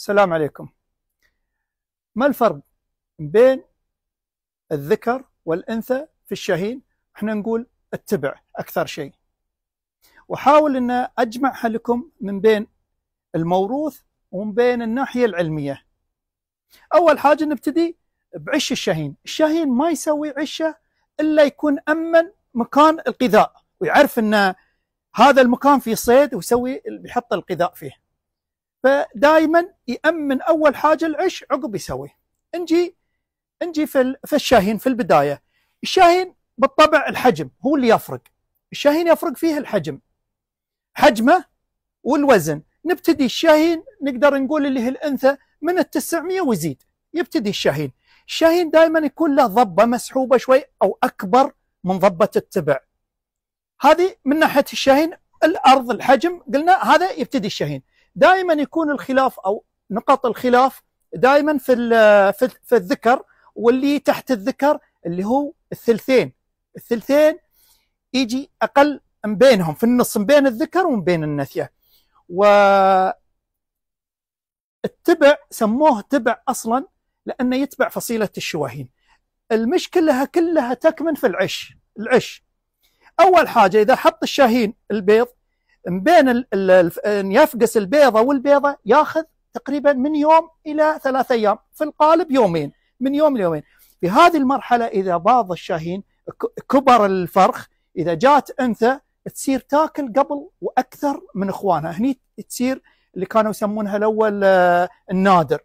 السلام عليكم ما الفرق بين الذكر والأنثى في الشاهين احنا نقول التبع أكثر شيء وحاول أن أجمعها لكم من بين الموروث ومن بين الناحية العلمية أول حاجة نبتدي بعش الشاهين الشاهين ما يسوي عشه إلا يكون أمن مكان الغذاء ويعرف أن هذا المكان فيه صيد ويسوي بيحط الغذاء فيه فدائما يامن اول حاجه العش عقب يسوي نجي نجي في في الشاهين في البدايه الشاهين بالطبع الحجم هو اللي يفرق الشاهين يفرق فيه الحجم حجمه والوزن نبتدي الشاهين نقدر نقول اللي هي الانثى من ال 900 ويزيد يبتدي الشاهين الشاهين دائما يكون له ضبه مسحوبه شوي او اكبر من ضبه التبع هذه من ناحيه الشاهين الارض الحجم قلنا هذا يبتدي الشاهين دائما يكون الخلاف او نقاط الخلاف دائما في في الذكر واللي تحت الذكر اللي هو الثلثين الثلثين يجي اقل من بينهم في النص من بين الذكر ومن بين النثيه و التبع سموه تبع اصلا لانه يتبع فصيله الشواهين المشكله كلها تكمن في العش العش اول حاجه اذا حط الشاهين البيض بين يفقس البيضة والبيضة ياخذ تقريبا من يوم إلى ثلاثة أيام في القالب يومين من يوم ليومين في هذه المرحلة إذا باض الشاهين كبر الفرخ إذا جات أنثى تصير تاكل قبل وأكثر من إخوانها هني تصير اللي كانوا يسمونها الأول آه، النادر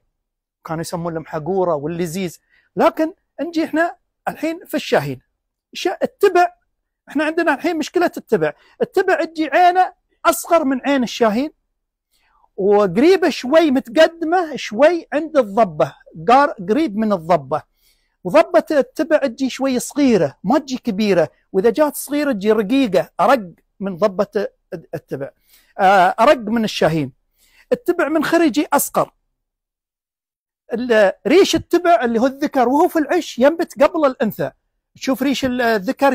كانوا يسمون المحقورة واللزيز لكن نجي احنا الحين في الشاهين التبع احنا عندنا الحين مشكلة التبع التبع تجي عينه اصغر من عين الشاهين وقريبه شوي متقدمه شوي عند الضبه قريب من الضبه وضبه التبع تجي شوي صغيره ما تجي كبيره واذا جات صغيره تجي رقيقه ارق من ضبه التبع آه، ارق من الشاهين التبع من خريجي اصغر ريش التبع اللي هو الذكر وهو في العش ينبت قبل الانثى تشوف ريش الذكر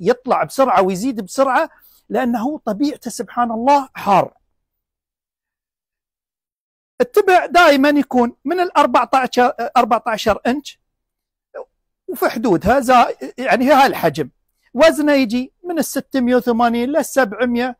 يطلع بسرعه ويزيد بسرعه لأنه طبيعته سبحان الله حار التبع دائما يكون من ال 14 14 انش وفي حدودها يعني يعني هالحجم وزنه يجي من ال 680 لل 700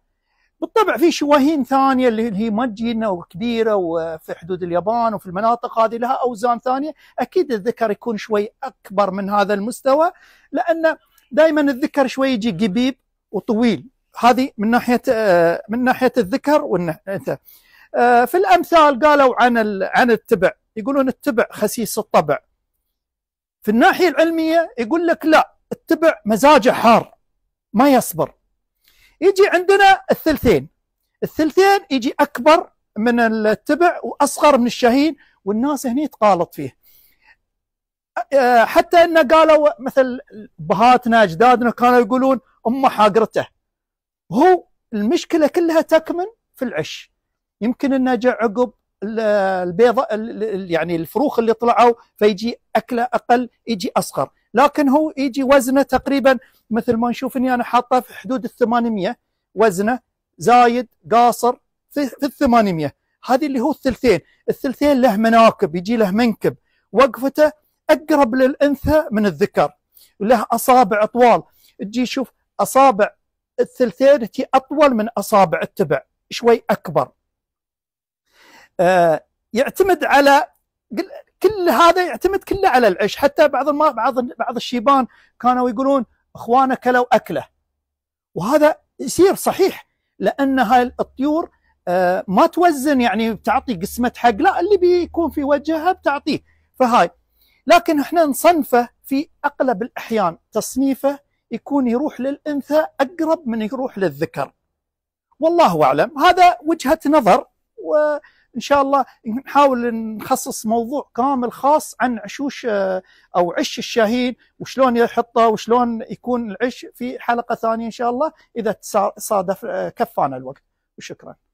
بالطبع في شواهين ثانيه اللي هي ما تجينا وكبيره وفي حدود اليابان وفي المناطق هذه لها اوزان ثانيه اكيد الذكر يكون شوي اكبر من هذا المستوى لان دائما الذكر شوي يجي قبيب وطويل هذه من ناحيه آه، من ناحيه الذكر والانثى آه، في الامثال قالوا عن عن التبع يقولون التبع خسيس الطبع في الناحيه العلميه يقول لك لا التبع مزاجه حار ما يصبر يجي عندنا الثلثين الثلثين يجي اكبر من التبع واصغر من الشهين والناس هني تقالط فيه آه، حتى ان قالوا مثل بهاتنا اجدادنا كانوا يقولون امه حاقرته هو المشكله كلها تكمن في العش يمكن انه جاء عقب البيضة يعني الفروخ اللي طلعوا فيجي اكله اقل يجي اصغر لكن هو يجي وزنه تقريبا مثل ما نشوف اني انا حاطه في حدود ال 800 وزنه زايد قاصر في ال 800 هذه اللي هو الثلثين الثلثين له مناكب يجي له منكب وقفته اقرب للانثى من الذكر له اصابع طوال تجي شوف اصابع الثلثين تي اطول من اصابع التبع شوي اكبر آه يعتمد على كل هذا يعتمد كله على العش حتى بعض الم... بعض بعض الشيبان كانوا يقولون اخوانه كلوا اكله وهذا يصير صحيح لان هاي الطيور آه ما توزن يعني بتعطي قسمه حق لا اللي بيكون في وجهها بتعطيه فهاي لكن احنا نصنفه في اغلب الاحيان تصنيفه يكون يروح للانثى اقرب من يروح للذكر والله اعلم هذا وجهه نظر وان شاء الله نحاول نخصص موضوع كامل خاص عن عشوش آه، او عش الشاهين وشلون يحطه وشلون يكون العش في حلقه ثانيه ان شاء الله اذا صادف آه، كفانا الوقت وشكرا